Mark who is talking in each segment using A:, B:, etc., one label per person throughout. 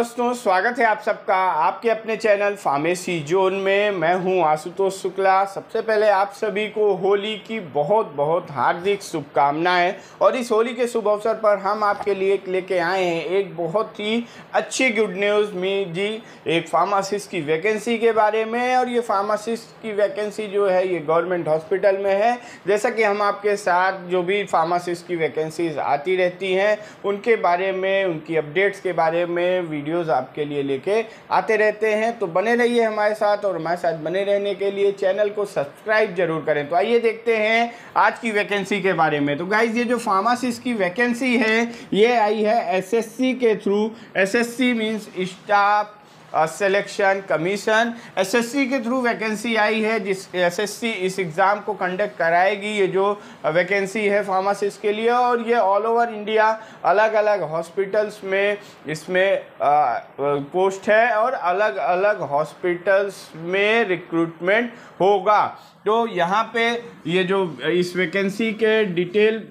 A: दोस्तों स्वागत है आप सबका आपके अपने चैनल फार्मेसी जोन में मैं हूं आशुतोष शुक्ला सबसे पहले आप सभी को होली की बहुत बहुत हार्दिक शुभकामनाएं और इस होली के शुभ अवसर पर हम आपके लिए लेके आए हैं एक बहुत ही अच्छी गुड न्यूज़ में जी एक फार्मासिस्ट की वैकेंसी के बारे में और ये फार्मासिस्ट की वैकेंसी जो है ये गवर्नमेंट हॉस्पिटल में है जैसा कि हम आपके साथ जो भी फार्मासिस्ट की वैकेंसीज आती रहती हैं उनके बारे में उनकी अपडेट्स के बारे में वीडियो वीडियोस आपके लिए लेके आते रहते हैं तो बने रहिए हमारे साथ और हमारे साथ बने रहने के लिए चैनल को सब्सक्राइब जरूर करें तो आइए देखते हैं आज की वैकेंसी के बारे में तो गाइज ये जो फार्मासिस्ट की वैकेंसी है ये आई है एसएससी के through SSC S staff selection commission SSC के थ्रू वैकेंसी आई है जिस एसएससी इस एग्ज़ाम को कंडक्ट कराएगी ये जो वैकेंसी है फार्मासिस्ट के लिए और ये ऑल ओवर इंडिया अलग अलग हॉस्पिटल्स में इसमें पोस्ट है और अलग अलग हॉस्पिटल्स में रिक्रूटमेंट होगा तो यहाँ पे ये जो इस वैकेंसी के डिटेल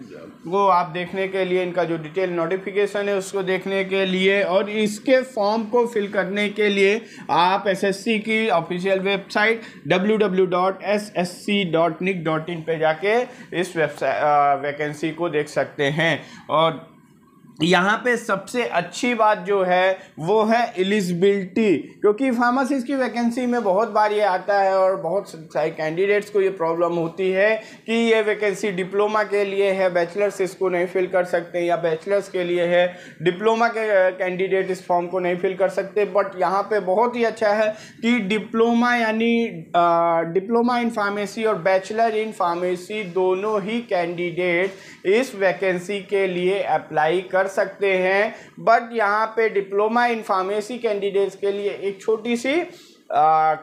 A: वो आप देखने के लिए इनका जो डिटेल नोटिफिकेशन है उसको देखने के लिए और इसके फॉर्म को फिल करने के लिए आप एसएससी की ऑफिशियल वेबसाइट इन पे जाके इस वेबसाइट वैकेंसी को देख सकते हैं और यहाँ पे सबसे अच्छी बात जो है वो है एलिजिबिलिटी क्योंकि फार्मासिस्ट की वैकेंसी में बहुत बार ये आता है और बहुत सारे कैंडिडेट्स को ये प्रॉब्लम होती है कि ये वैकेंसी डिप्लोमा के लिए है बैचलर्स इसको नहीं फिल कर सकते या बैचलर्स के लिए है डिप्लोमा के कैंडिडेट इस फॉर्म को नहीं फिल कर सकते बट यहाँ पर बहुत ही अच्छा है कि डिप्लोमा यानी डिप्लोमा इन फार्मेसी और बैचलर इन फार्मेसी दोनों ही कैंडिडेट इस वैकेंसी के लिए अप्लाई कर सकते हैं बट यहाँ पे डिप्लोमा इन फार्मेसी कैंडिडेट्स के लिए एक छोटी सी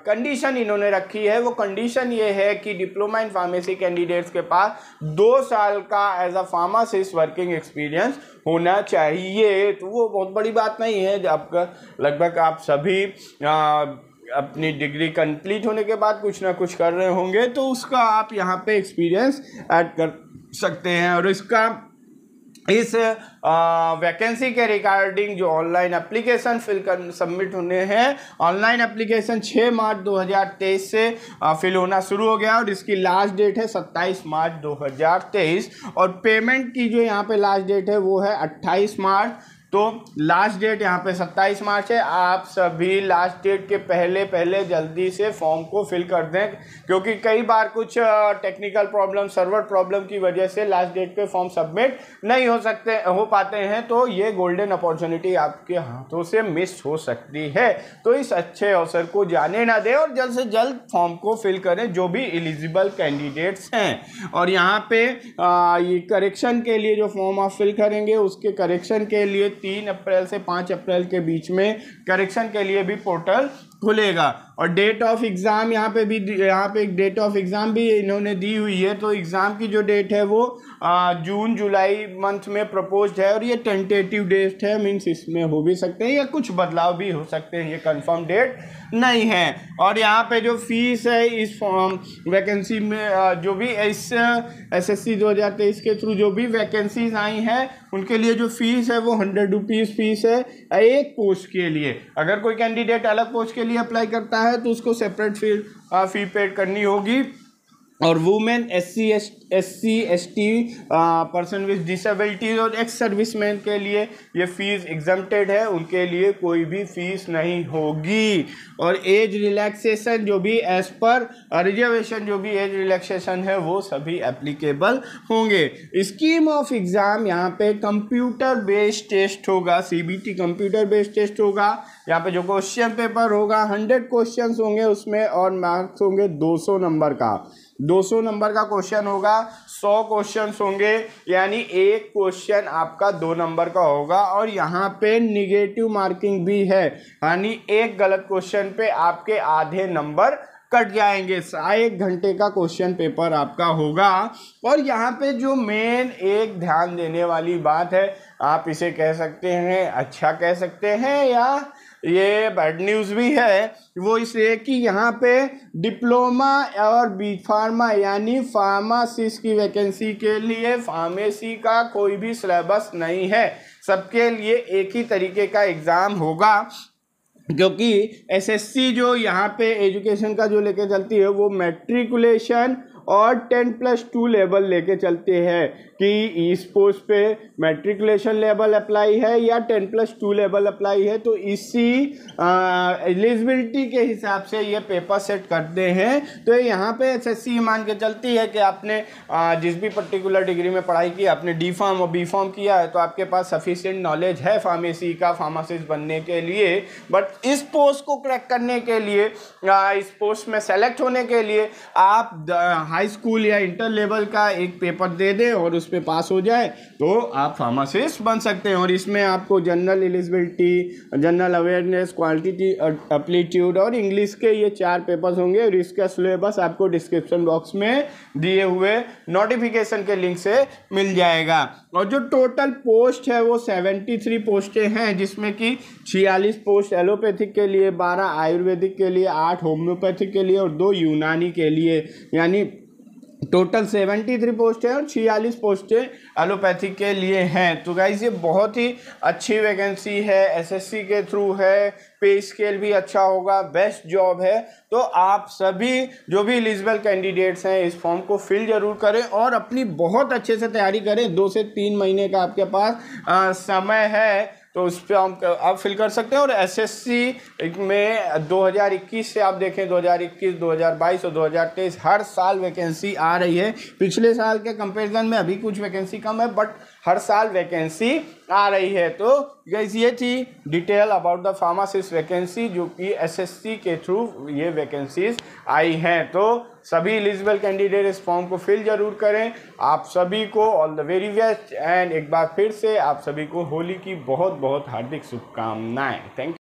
A: कंडीशन इन्होंने रखी है वो कंडीशन ये है कि डिप्लोमा इन फार्मेसी कैंडिडेट्स के पास दो साल का as a pharmacist working experience होना चाहिए तो वो बहुत बड़ी बात नहीं है आपका लगभग आप सभी आ, अपनी डिग्री कंप्लीट होने के बाद कुछ ना कुछ कर रहे होंगे तो उसका आप यहाँ पे एक्सपीरियंस ऐड कर सकते हैं और इसका इस वैकेंसी के रिगार्डिंग जो ऑनलाइन एप्लीकेशन फिल कर सबमिट होने हैं ऑनलाइन एप्लीकेशन 6 मार्च 2023 से फिल होना शुरू हो गया और इसकी लास्ट डेट है 27 मार्च 2023 और पेमेंट की जो यहाँ पे लास्ट डेट है वो है 28 मार्च तो लास्ट डेट यहाँ पे 27 मार्च है आप सभी लास्ट डेट के पहले पहले जल्दी से फॉर्म को फिल कर दें क्योंकि कई बार कुछ टेक्निकल प्रॉब्लम सर्वर प्रॉब्लम की वजह से लास्ट डेट पे फॉर्म सबमिट नहीं हो सकते हो पाते हैं तो ये गोल्डन अपॉर्चुनिटी आपके हाथों से मिस हो सकती है तो इस अच्छे अवसर को जाने ना दें और जल्द से जल्द फॉर्म को फिल करें जो भी एलिजिबल कैंडिडेट्स हैं और यहाँ पर ये करेक्शन के लिए जो फॉर्म आप फिल करेंगे उसके करेक्शन के लिए तीन अप्रैल से पाँच अप्रैल के बीच में करेक्शन के लिए भी पोर्टल खुलेगा और डेट ऑफ एग्ज़ाम यहाँ पे भी यहाँ पे एक डेट ऑफ एग्ज़ाम भी इन्होंने दी हुई है तो एग्ज़ाम की जो डेट है वो आ, जून जुलाई मंथ में प्रपोज है और ये टेंटेटिव डेट है मींस इसमें हो भी सकते हैं या कुछ बदलाव भी हो सकते हैं ये कंफर्म डेट नहीं है और यहाँ पे जो फीस है इस फॉर्म वैकेंसी में जो भी इस एस एस सी दो के थ्रू जो भी वैकेंसीज आई हैं उनके लिए जो फीस है वो हंड्रेड रुपीज़ फीस है एक पोस्ट के लिए अगर कोई कैंडिडेट अलग पोस्ट के लिए अप्लाई करता है तो उसको सेपरेट फी फी पेड करनी होगी और women S C S S C S T person with disabilities और एक्स सर्विसमैन के लिए ये फ़ीस एग्जम्प्टेड है उनके लिए कोई भी फ़ीस नहीं होगी और एज रिलैक्सेशन जो भी एज पर रिजर्वेशन जो भी एज रिलैक्सेशन है वो सभी एप्लीकेबल होंगे स्कीम ऑफ एग्ज़ाम यहाँ पे कंप्यूटर बेस्ड टेस्ट होगा C B T computer based test होगा यहाँ पे जो क्वेश्चन पेपर होगा हंड्रेड क्वेश्चन होंगे उसमें और मार्क्स होंगे दो सौ नंबर का 200 नंबर का क्वेश्चन होगा 100 क्वेश्चन होंगे यानी एक क्वेश्चन आपका दो नंबर का होगा और यहाँ पे निगेटिव मार्किंग भी है यानी एक गलत क्वेश्चन पे आपके आधे नंबर कट जाएंगे एक घंटे का क्वेश्चन पेपर आपका होगा और यहाँ पे जो मेन एक ध्यान देने वाली बात है आप इसे कह सकते हैं अच्छा कह सकते हैं या ये बैड न्यूज़ भी है वो इसलिए कि यहाँ पे डिप्लोमा और बी फार्मा यानी फार्मासिस्ट की वैकेंसी के लिए फार्मेसी का कोई भी सिलेबस नहीं है सबके लिए एक ही तरीके का एग्ज़ाम होगा क्योंकि एसएससी जो यहाँ पे एजुकेशन का जो लेके चलती है वो मेट्रिकुलेशन और टेन प्लस टू लेवल लेके चलते हैं कि इस पोस्ट पे मेट्रिकुलेशन लेवल अप्लाई है या ten plus two level apply है तो इसी एलिजिबिलिटी के हिसाब से ये पेपर सेट करते हैं तो यहाँ पे एसएससी मान के चलती है कि आपने आ, जिस भी पर्टिकुलर डिग्री में पढ़ाई की आपने डी फॉर्म और बी फॉर्म किया है तो आपके पास सफिशेंट नॉलेज है फार्मेसी का फार्मासिस्ट बनने के लिए बट इस पोस्ट को क्रैक करने के लिए आ, इस पोस्ट में सेलेक्ट होने के लिए आप हाई स्कूल या इंटर लेवल का एक पेपर दे दें और उस पर पास हो जाए तो आप फार्मासिस्ट बन सकते हैं और इसमें आपको general eligibility general awareness quality aptitude और इंग्लिश के ये चार पेपर्स होंगे और इसका सिलेबस आपको डिस्क्रिप्शन बॉक्स में दिए हुए नोटिफिकेशन के लिंक से मिल जाएगा और जो टोटल पोस्ट है वो सेवेंटी थ्री पोस्टें हैं जिसमें कि छियालीस पोस्ट एलोपैथिक के लिए बारह आयुर्वेदिक के लिए आठ होम्योपैथिक के लिए और दो यूनानी के लिए यानी टोटल सेवेंटी थ्री पोस्ट है और छियालीस पोस्टें एलोपैथी के लिए हैं तो गाइज ये बहुत ही अच्छी वैकेंसी है एसएससी के थ्रू है पे स्केल भी अच्छा होगा बेस्ट जॉब है तो आप सभी जो भी एलिजिबल कैंडिडेट्स हैं इस फॉर्म को फिल ज़रूर करें और अपनी बहुत अच्छे से तैयारी करें दो से तीन महीने का आपके पास आ, समय है तो उस पर हम आप फिल कर सकते हैं और एसएससी में 2021 से आप देखें 2021 2022 और 2023 हर साल वैकेंसी आ रही है पिछले साल के कंपेरिजन में अभी कुछ वैकेंसी कम है बट हर साल वैकेंसी आ रही है तो गैस ये थी detail about the pharmacist vacancy जो कि एसएससी के थ्रू ये वैकेंसीज आई हैं तो सभी एलिजिबल कैंडिडेट इस फॉर्म को फिल ज़रूर करें आप सभी को all the very best and एक बार फिर से आप सभी को होली की बहुत बहुत हार्दिक शुभकामनाएं थैंक